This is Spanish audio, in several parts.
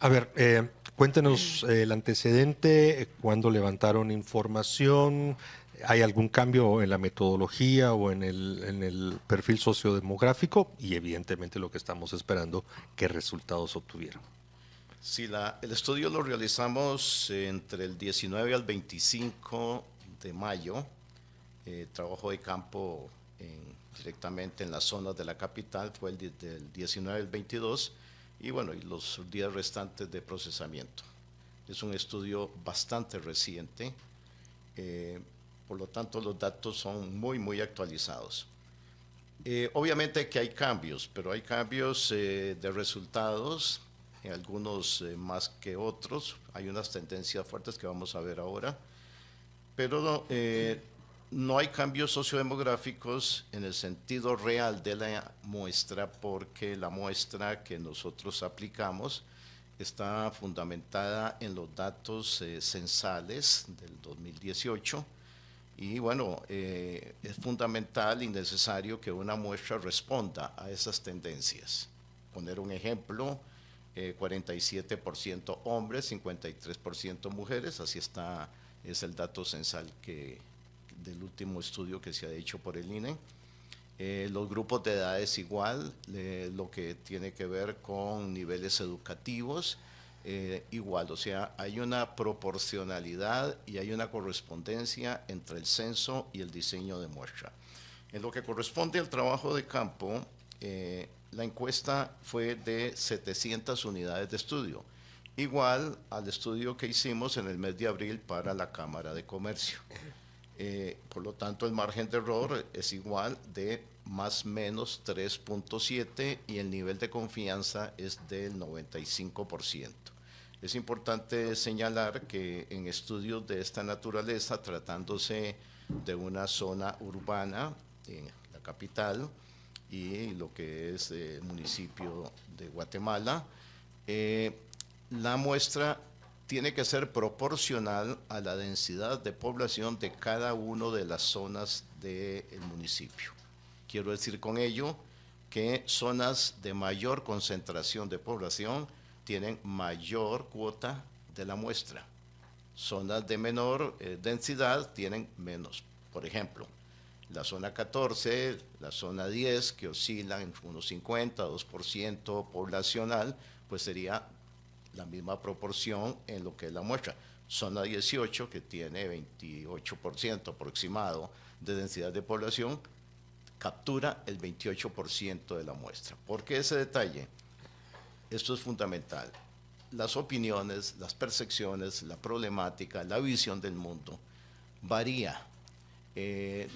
A ver, eh, cuéntenos eh, el antecedente, cuando eh, cuándo levantaron información, ¿hay algún cambio en la metodología o en el, perfil sociodemográfico? Y evidentemente lo que estamos esperando, ¿qué resultados obtuvieron? Sí, la, el estudio lo realizamos entre el 19 al 25 de mayo, trabajo de campo directamente en las zonas de la capital, fue el, del 19 al 22 y bueno, y los días restantes de procesamiento. Es un estudio bastante reciente, eh, por lo tanto los datos son muy, muy actualizados. Eh, obviamente que hay cambios, pero hay cambios eh, de resultados, en algunos más que otros, hay unas tendencias fuertes que vamos a ver ahora, pero no hay cambios sociodemográficos en el sentido real de la muestra porque la muestra que nosotros aplicamos está fundamentada en los datos eh, censales del 2018 y bueno, eh, es fundamental y necesario que una muestra responda a esas tendencias. Poner un ejemplo, 47% eh, hombres, 53% mujeres, así está, es el dato censal que del último estudio que se ha hecho por el INE. Eh, los grupos de edad es igual, eh, lo que tiene que ver con niveles educativos, eh, igual, o sea, hay una proporcionalidad y hay una correspondencia entre el censo y el diseño de muestra. En lo que corresponde al trabajo de campo, la encuesta fue de 700 unidades de estudio, igual al estudio que hicimos en el mes de abril para la Cámara de Comercio. Eh, por lo tanto, el margen de error es igual de más menos 3.7 y el nivel de confianza es del 95%. Es importante señalar que en estudios de esta naturaleza, tratándose de una zona urbana, en la capital, y lo que es eh, el municipio de Guatemala, eh, la muestra tiene que ser proporcional a la densidad de población de cada una de las zonas del municipio. Quiero decir con ello que zonas de mayor concentración de población tienen mayor cuota de la muestra. Zonas de menor eh, densidad tienen menos. Por ejemplo, la zona 14, la zona 10, que oscilan en unos 50, 2% poblacional, pues sería la misma proporción en lo que es la muestra. Zona 18, que tiene 28% aproximado de densidad de población, captura el 28% de la muestra. ¿Por qué ese detalle? Esto es fundamental. Las opiniones, las percepciones, la problemática, la visión del mundo varía eh,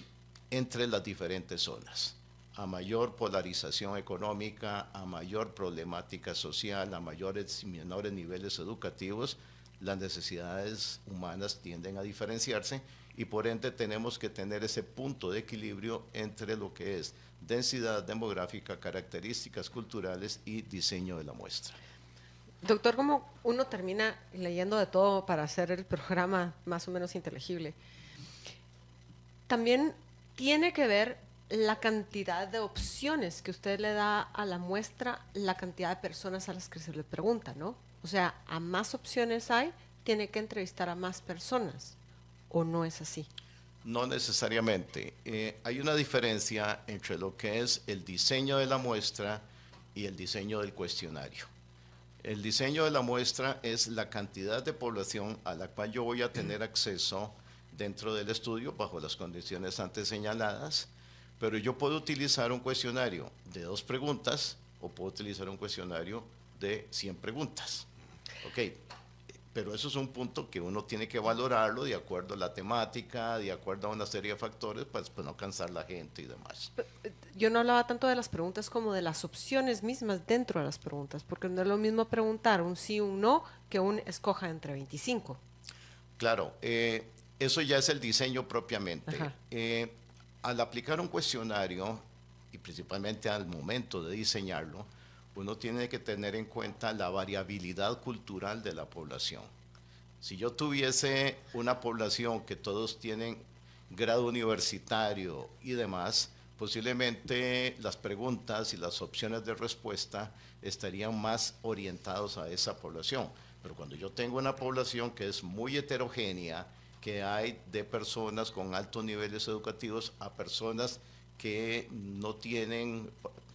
entre las diferentes zonas a mayor polarización económica, a mayor problemática social, a mayores y menores niveles educativos, las necesidades humanas tienden a diferenciarse y por ende tenemos que tener ese punto de equilibrio entre lo que es densidad demográfica, características culturales y diseño de la muestra. Doctor, como uno termina leyendo de todo para hacer el programa más o menos inteligible? También tiene que ver la cantidad de opciones que usted le da a la muestra, la cantidad de personas a las que se le pregunta, ¿no? O sea, a más opciones hay, tiene que entrevistar a más personas, ¿o no es así? No necesariamente. Eh, hay una diferencia entre lo que es el diseño de la muestra y el diseño del cuestionario. El diseño de la muestra es la cantidad de población a la cual yo voy a tener mm. acceso dentro del estudio bajo las condiciones antes señaladas pero yo puedo utilizar un cuestionario de dos preguntas o puedo utilizar un cuestionario de 100 preguntas. Ok, pero eso es un punto que uno tiene que valorarlo de acuerdo a la temática, de acuerdo a una serie de factores, para pues, pues no cansar la gente y demás. Eh, yo no hablaba tanto de las preguntas como de las opciones mismas dentro de las preguntas, porque no es lo mismo preguntar un sí, o un no, que un escoja entre 25. Claro, eh, eso ya es el diseño propiamente. Eh, al aplicar un cuestionario y principalmente al momento de diseñarlo, uno tiene que tener en cuenta la variabilidad cultural de la población. Si yo tuviese una población que todos tienen grado universitario y demás, posiblemente las preguntas y las opciones de respuesta estarían más orientados a esa población. Pero cuando yo tengo una población que es muy heterogénea, que hay de personas con altos niveles educativos a personas que no tienen,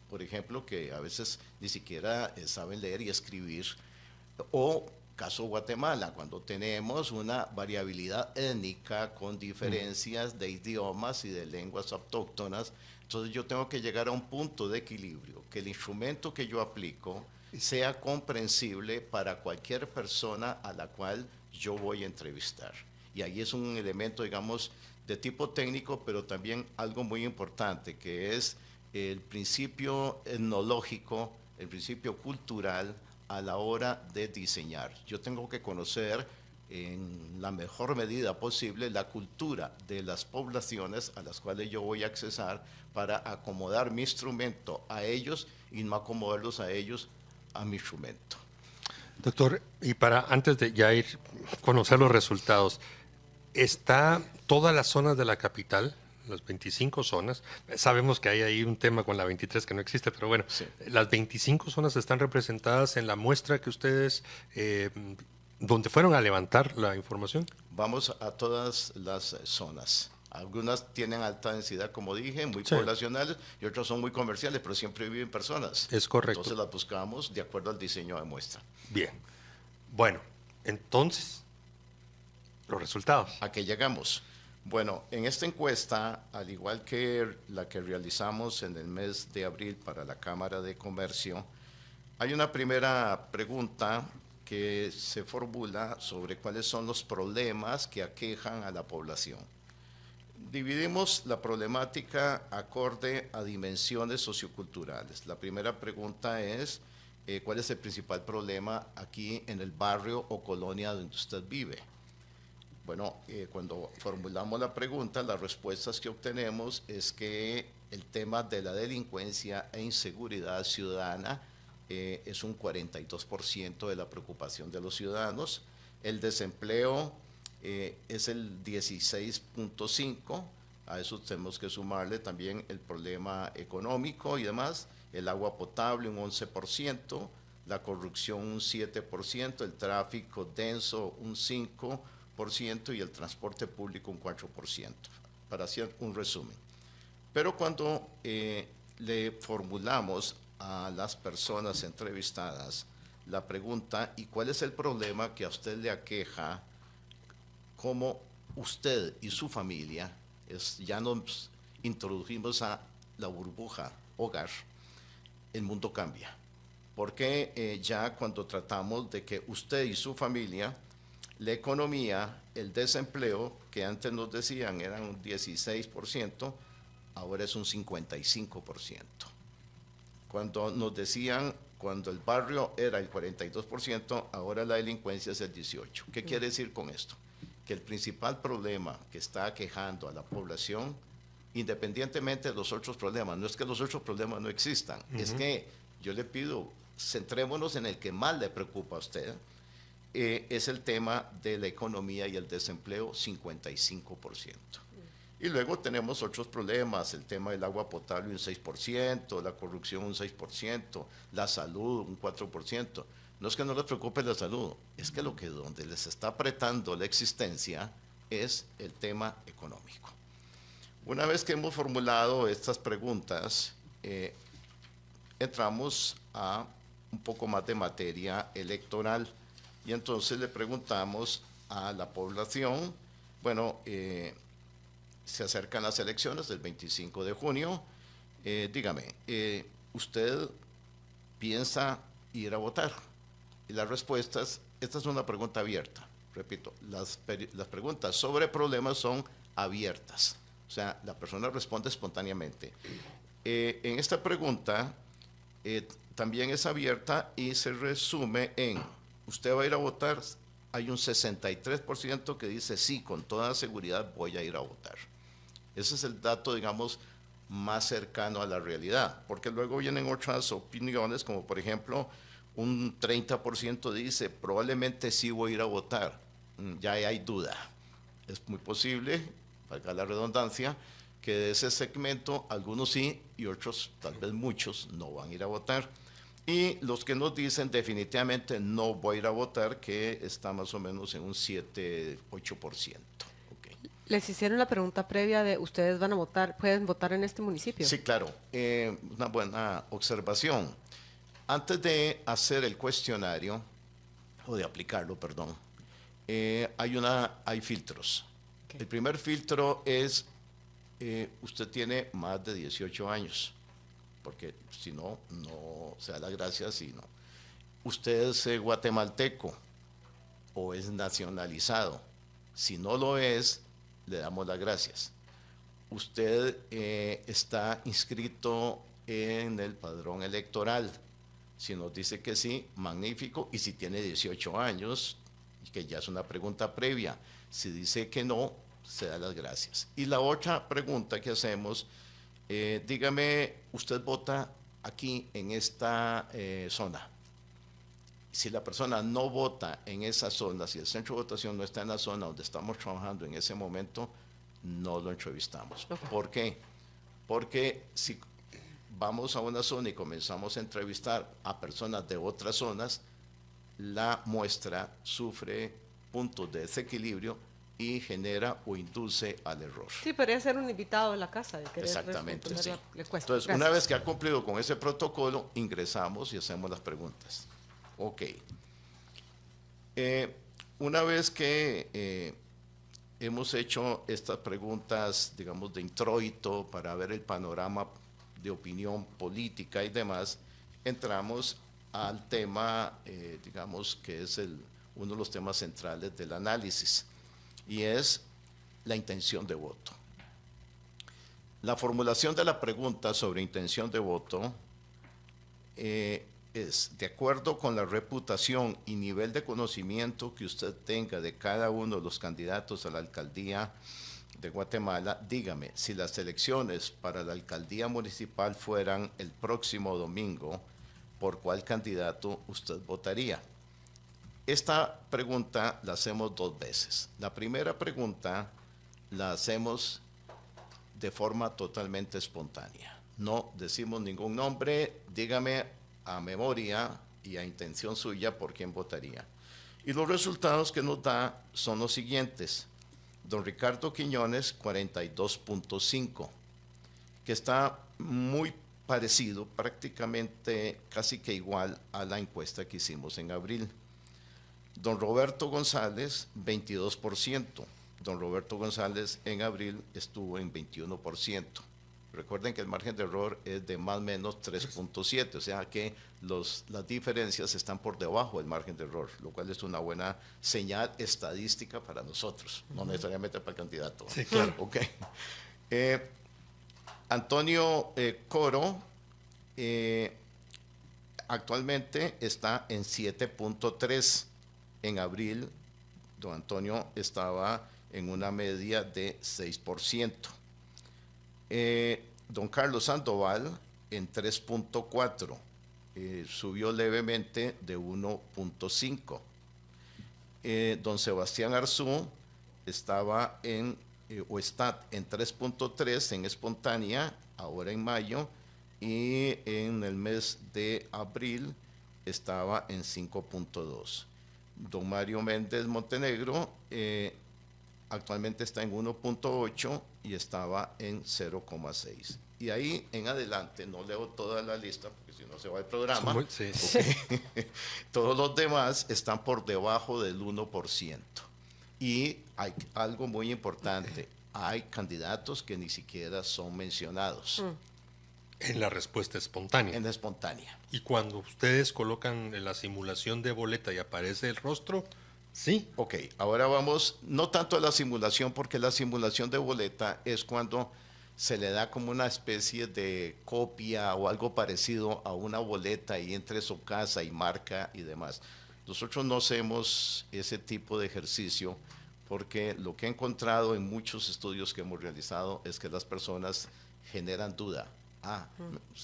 por ejemplo, que a veces ni siquiera eh, saben leer y escribir, o caso Guatemala, cuando tenemos una variabilidad étnica con diferencias de idiomas y de lenguas autóctonas, entonces yo tengo que llegar a un punto de equilibrio, que el instrumento que yo aplico sea comprensible para cualquier persona a la cual yo voy a entrevistar y ahí es un elemento, digamos, de tipo técnico, pero también algo muy importante, que es el principio etnológico, el principio cultural a la hora de diseñar. Yo tengo que conocer en la mejor medida posible la cultura de las poblaciones a las cuales yo voy a accesar para acomodar mi instrumento a ellos y no acomodarlos a ellos a mi instrumento. Doctor, y para antes de ya ir conocer los resultados, está todas las zonas de la capital, las 25 zonas. Sabemos que hay ahí un tema con la 23 que no existe, pero bueno, las 25 zonas están representadas en la muestra que ustedes, eh, donde fueron a levantar la información. Vamos a todas las zonas. Algunas tienen alta densidad, como dije, muy poblacionales, y otras son muy comerciales, pero siempre viven personas. Es correcto. Entonces las buscamos de acuerdo al diseño de muestra. Bien. Bueno, entonces los resultados. A que llegamos. Bueno, en esta encuesta, al igual que la que realizamos en el mes de abril para la Cámara de Comercio, hay una primera pregunta que se formula sobre cuáles son los problemas que aquejan a la población. Dividimos la problemática acorde a dimensiones socioculturales. La primera pregunta es, eh, ¿cuál es el principal problema aquí en el barrio o colonia donde usted vive? Bueno, eh, cuando formulamos la pregunta, las respuestas que obtenemos es que el tema de la delincuencia e inseguridad ciudadana eh, es un 42% de la preocupación de los ciudadanos. El desempleo eh, es el 16.5%, a eso tenemos que sumarle también el problema económico y demás, el agua potable un 11%, la corrupción un 7%, el tráfico denso un 5%, y el transporte público un 4%, para hacer un resumen. Pero cuando eh, le formulamos a las personas entrevistadas la pregunta, ¿y cuál es el problema que a usted le aqueja? como usted y su familia es, ya nos introdujimos a la burbuja hogar? El mundo cambia. Porque eh, ya cuando tratamos de que usted y su familia la economía, el desempleo, que antes nos decían eran un 16%, ahora es un 55%. Cuando nos decían, cuando el barrio era el 42%, ahora la delincuencia es el 18%. ¿Qué quiere mm. decir con esto? Que el principal problema que está quejando a la población, independientemente de los otros problemas, no es que los otros problemas no existan, es que yo le pido, centrémonos en el que más le preocupa a usted eh, es el tema de la economía y el desempleo, 55%. Y luego tenemos otros problemas, el tema del agua potable un 6%, la corrupción un 6%, la salud un 4%. No es que no les preocupe la salud, es que lo que donde les está apretando la existencia es el tema económico. Una vez que hemos formulado estas preguntas, eh, entramos a un poco más de materia electoral. Y entonces le preguntamos a la población, bueno, eh, se acercan las elecciones del 25 de junio, eh, dígame, eh, ¿usted piensa ir a votar? Y las respuestas, esta es una pregunta abierta, repito, las preguntas sobre problemas son abiertas, o sea, la persona responde espontáneamente. en esta pregunta también es abierta y se resume en usted va a ir a votar, hay un 63% que dice sí, con toda seguridad voy a ir a votar. Ese es el dato, digamos, más cercano a la realidad, porque luego vienen otras opiniones, como por ejemplo, un 30% dice probablemente sí voy a ir a votar, mm, ya hay duda. Es muy posible, para la redundancia, que de ese segmento algunos sí y otros, tal vez muchos, no van a ir a votar. Y los que nos dicen definitivamente no voy a ir a votar, que está más o menos en un 7-8%. Okay. Les hicieron la pregunta previa de ustedes van a votar, pueden votar en este municipio. Sí, claro. Eh, una buena observación. Antes de hacer el cuestionario, o de aplicarlo, perdón, eh, hay, una, hay filtros. El primer filtro es, eh, usted tiene más de 18 años porque si no, no se da las gracias, sino usted es eh, guatemalteco o es nacionalizado. Si no lo es, le damos las gracias. Usted eh, está inscrito en el padrón electoral. Si nos dice que sí, magnífico. Y si tiene 18 años, que ya es una pregunta previa, si dice que no, se da las gracias. Y la otra pregunta que hacemos eh, dígame, usted vota aquí en esta eh, zona. Si la persona no vota en esa zona, si el centro de votación no está en la zona donde estamos trabajando en ese momento, no lo entrevistamos. ¿Por qué? Porque si vamos a una zona y comenzamos a entrevistar a personas de otras zonas, la muestra sufre puntos de desequilibrio y genera o induce al error. Sí, podría ser un invitado a la casa. De Exactamente. Sí. Entonces, una vez que ha cumplido con ese protocolo, ingresamos y hacemos las preguntas. Ok. Eh, una vez que eh, hemos hecho estas preguntas, digamos, de introito para ver el panorama de opinión política y demás, entramos al tema, eh, digamos, que es el, uno de los temas centrales del análisis y es la intención de voto. La formulación de la pregunta sobre intención de voto eh, es, de acuerdo con la reputación y nivel de conocimiento que usted tenga de cada uno de los candidatos a la alcaldía de Guatemala, dígame, si las elecciones para la alcaldía municipal fueran el próximo domingo, ¿por cuál candidato usted votaría? Esta pregunta la hacemos dos veces. La primera pregunta la hacemos de forma totalmente espontánea. No decimos ningún nombre, dígame a memoria y a intención suya por quién votaría. Y los resultados que nos da son los siguientes. Don Ricardo Quiñones, 42.5, que está muy parecido, prácticamente casi que igual a la encuesta que hicimos en abril. Don Roberto González, 22%. Don Roberto González en abril estuvo en 21%. Recuerden que el margen de error es de más o menos 3.7, o sea que los, las diferencias están por debajo del margen de error, lo cual es una buena señal estadística para nosotros, no necesariamente para el candidato. claro. Ok. Eh, Antonio eh, Coro eh, actualmente está en 7.3 en abril don Antonio estaba en una media de 6%. Eh, don Carlos Sandoval en 3.4, eh, subió levemente de 1.5. Eh, don Sebastián Arzú estaba en, o está en 3.3 en espontánea, ahora en mayo, y en el mes de abril estaba en 5.2. Don Mario Méndez Montenegro eh, actualmente está en 1.8 y estaba en 0,6. Y ahí en adelante, no leo toda la lista porque si no se va el programa, todos los demás están por debajo del 1%. Y hay algo muy importante, hay candidatos que ni siquiera son mencionados. Mm. En la respuesta espontánea. En la espontánea. Y cuando ustedes colocan la simulación de boleta y aparece el rostro, sí. Ok, ahora vamos, no tanto a la simulación, porque la simulación de boleta es cuando se le da como una especie de copia o algo parecido a una boleta y entre su casa y marca y demás. Nosotros no hacemos ese tipo de ejercicio porque lo que he encontrado en muchos estudios que hemos realizado es que las personas generan duda Ah,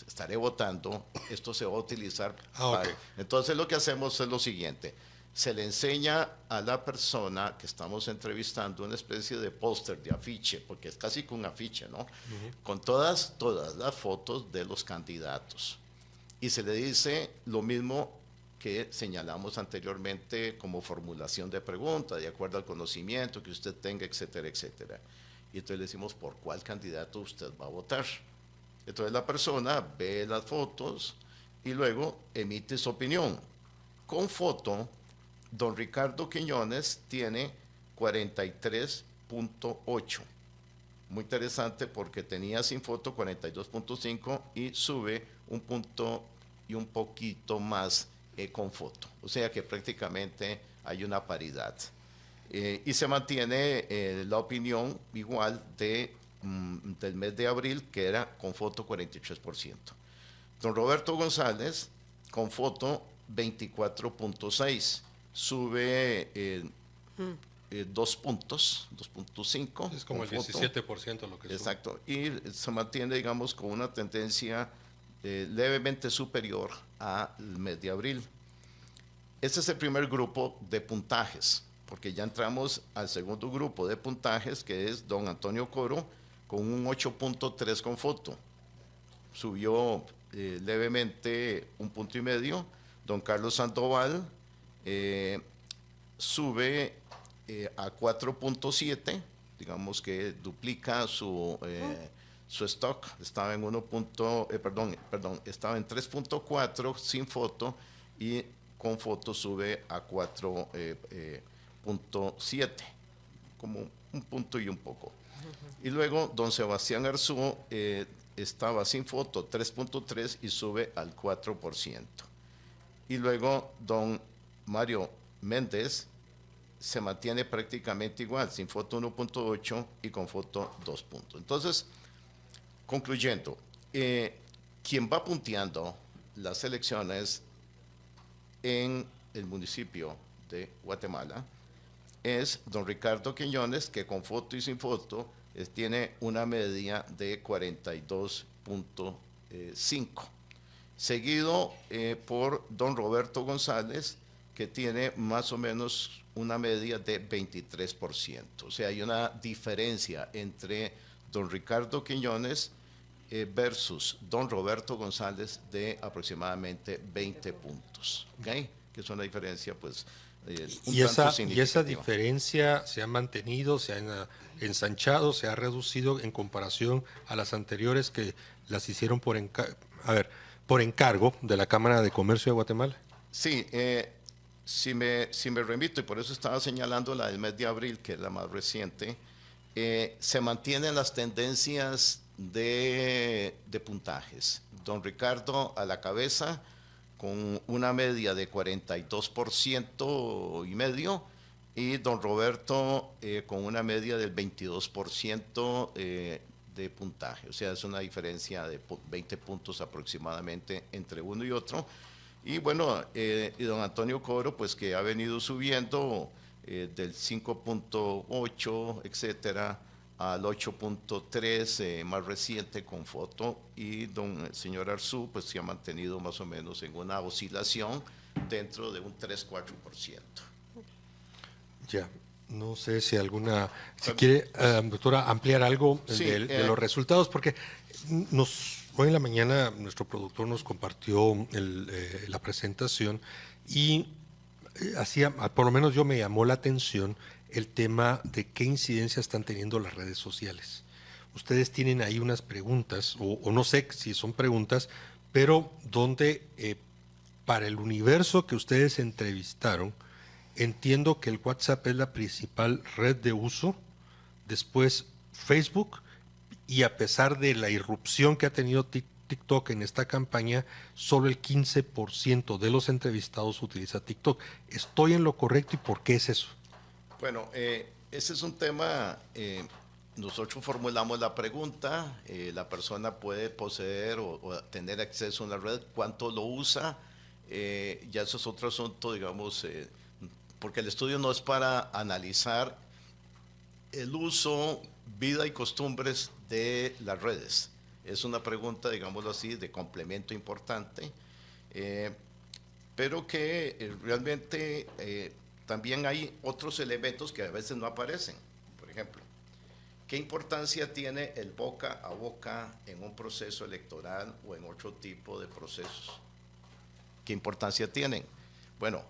estaré votando, esto se va a utilizar. Ah, entonces lo que hacemos es lo siguiente, se le enseña a la persona que estamos entrevistando una especie de póster, de afiche, porque es casi con un afiche, ¿no? Con todas, todas las fotos de los candidatos. Y se le dice lo mismo que señalamos anteriormente como formulación de pregunta, de acuerdo al conocimiento que usted tenga, etcétera, etcétera. Y entonces le decimos por cuál candidato usted va a votar. Entonces la persona ve las fotos y luego emite su opinión. Con foto, don Ricardo Quiñones tiene 43.8. Muy interesante porque tenía sin foto 42.5 y sube un punto y un poquito más eh, con foto. O sea que prácticamente hay una paridad. Eh, y se mantiene eh, la opinión igual de Mm, del mes de abril, que era con foto 43%. Don Roberto González, con foto 24.6, sube eh, eh, dos puntos, 2.5. Es como el 17% lo que Exacto, y se mantiene, digamos, con una tendencia eh, levemente superior al mes de abril. Este es el primer grupo de puntajes, porque ya entramos al segundo grupo de puntajes, que es don Antonio Coro, con un 8.3 con foto. Subió eh, levemente un punto y medio. Don Carlos Sandoval eh, sube eh, a 4.7, digamos que duplica su, su stock, estaba en 1. perdón, perdón, estaba en 3.4 sin foto y con foto sube a 4.7, como un punto y un poco. Y luego don Sebastián Arzú eh, estaba sin foto 3.3 y sube al 4%. Y luego don Mario Méndez se mantiene prácticamente igual, sin foto 1.8 y con foto 2 Entonces, concluyendo, eh, quien va punteando las elecciones en el municipio de Guatemala, es don Ricardo Quiñones, que con foto y sin foto tiene una media de 42.5. Seguido eh, por don Roberto González, que tiene más o menos una media de 23%. O sea, hay una diferencia entre don Ricardo Quiñones eh, versus don Roberto González de aproximadamente 20 puntos. ¿Ok? Que es una diferencia, pues, y, esa, y esa diferencia se ha mantenido, se ha ensanchado, se ha reducido en comparación a las anteriores que las hicieron por, a ver, por encargo de la Cámara de Comercio de Guatemala. Sí, eh, si, me, si me remito, y por eso estaba señalando la del mes de abril, que es la más reciente, eh, se mantienen las tendencias de, de puntajes. Don Ricardo a la cabeza con una media de 42% y medio y don Roberto eh, con una media del 22% eh, de puntaje. O sea, es una diferencia de 20 puntos aproximadamente entre uno y otro. Y bueno, eh, y don Antonio Coro, pues que ha venido subiendo del 5.8, etcétera, al 8.3 eh, más reciente con foto y don el eh, señor Arzú pues se ha mantenido más o menos en una oscilación dentro de un 3-4%. Ya, no sé si alguna, si quiere, pues, eh, doctora, ampliar algo de, los resultados, porque nos, hoy en la mañana nuestro productor nos compartió la presentación y hacía, por lo menos yo me llamó la atención el tema de qué incidencia están teniendo las redes sociales. Ustedes tienen ahí unas preguntas, o, no sé si son preguntas, pero donde eh, para el universo que ustedes entrevistaron, entiendo que el WhatsApp es la principal red de uso, después Facebook, y a pesar de la irrupción que ha tenido TikTok en esta campaña, solo el 15% de los entrevistados utiliza TikTok. ¿Estoy en lo correcto y por qué es eso? Bueno, eh, ese es un tema, eh, nosotros formulamos la pregunta, eh, la persona puede poseer o, tener acceso a una red, cuánto lo usa, ya eso es otro asunto, digamos, porque el estudio no es para analizar el uso, vida y costumbres de las redes. Es una pregunta, digámoslo así, de complemento importante, pero que realmente también hay otros elementos que a veces no aparecen. Por ejemplo, ¿qué importancia tiene el boca a boca en un proceso electoral o en otro tipo de procesos? ¿Qué importancia tienen? Bueno,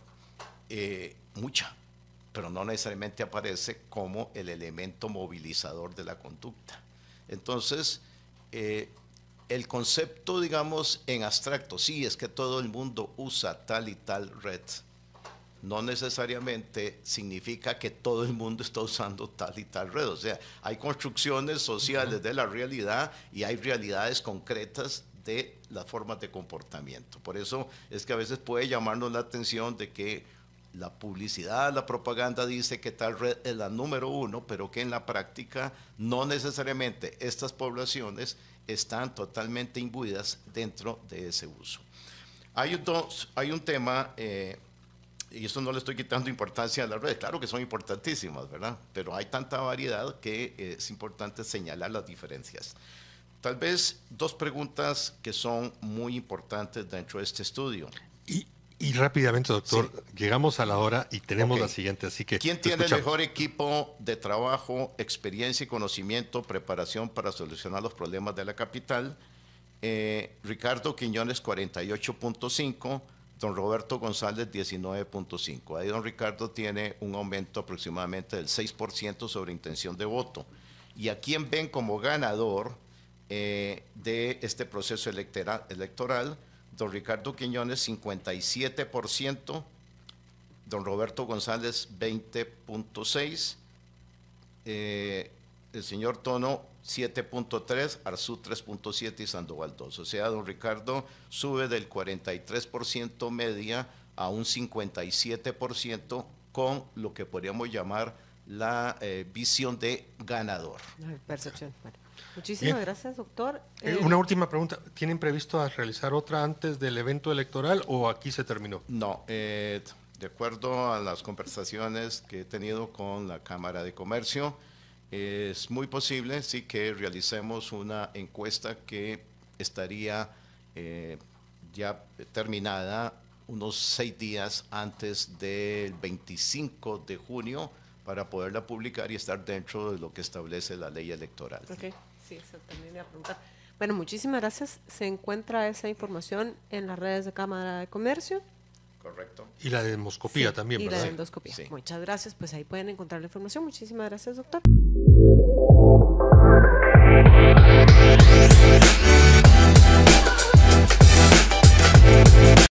eh, mucha, pero no necesariamente aparece como el elemento movilizador de la conducta. Entonces, eh, el concepto, digamos, en abstracto, sí, es que todo el mundo usa tal y tal red, no necesariamente significa que todo el mundo está usando tal y tal red. O sea, hay construcciones sociales de la realidad y hay realidades concretas de las formas de comportamiento. Por eso es que a veces puede llamarnos la atención de que la publicidad, la propaganda dice que tal red es la número uno, pero que en la práctica no necesariamente estas poblaciones están totalmente imbuidas dentro de ese uso. Hay, dos, hay un tema... Eh, y esto no le estoy quitando importancia a las redes, claro que son importantísimas, ¿verdad? Pero hay tanta variedad que eh, es importante señalar las diferencias. Tal vez dos preguntas que son muy importantes dentro de este estudio. Y, y rápidamente, doctor, llegamos a la hora y tenemos la siguiente, así que... ¿Quién tiene el mejor equipo de trabajo, experiencia y conocimiento, preparación para solucionar los problemas de la capital? Eh, Ricardo Quiñones, 48.5 don Roberto González 19.5. Ahí don Ricardo tiene un aumento aproximadamente del 6% sobre intención de voto. ¿Y a quién ven como ganador eh, de este proceso electoral, electoral? Don Ricardo Quiñones 57%, don Roberto González 20.6%, eh, el señor Tono 7.3, Arzú 3.7 y Sandoval 2. O sea, don Ricardo sube del 43% media a un 57% con lo que podríamos llamar la eh, visión de ganador. Muchísimas gracias, doctor. Eh, eh, una última pregunta. ¿Tienen previsto realizar otra antes del evento electoral o aquí se terminó? No. de acuerdo a las conversaciones que he tenido con la Cámara de Comercio, es muy posible sí que realicemos una encuesta que estaría eh, ya terminada unos seis días antes del 25 de junio para poderla publicar y estar dentro de lo que establece la ley electoral. Ok, sí, Bueno, muchísimas gracias. Se encuentra esa información en las redes de Cámara de Comercio. Correcto. Y la de endoscopía también, y la endoscopía. Muchas gracias. Pues ahí pueden encontrar la información. Muchísimas gracias, doctor.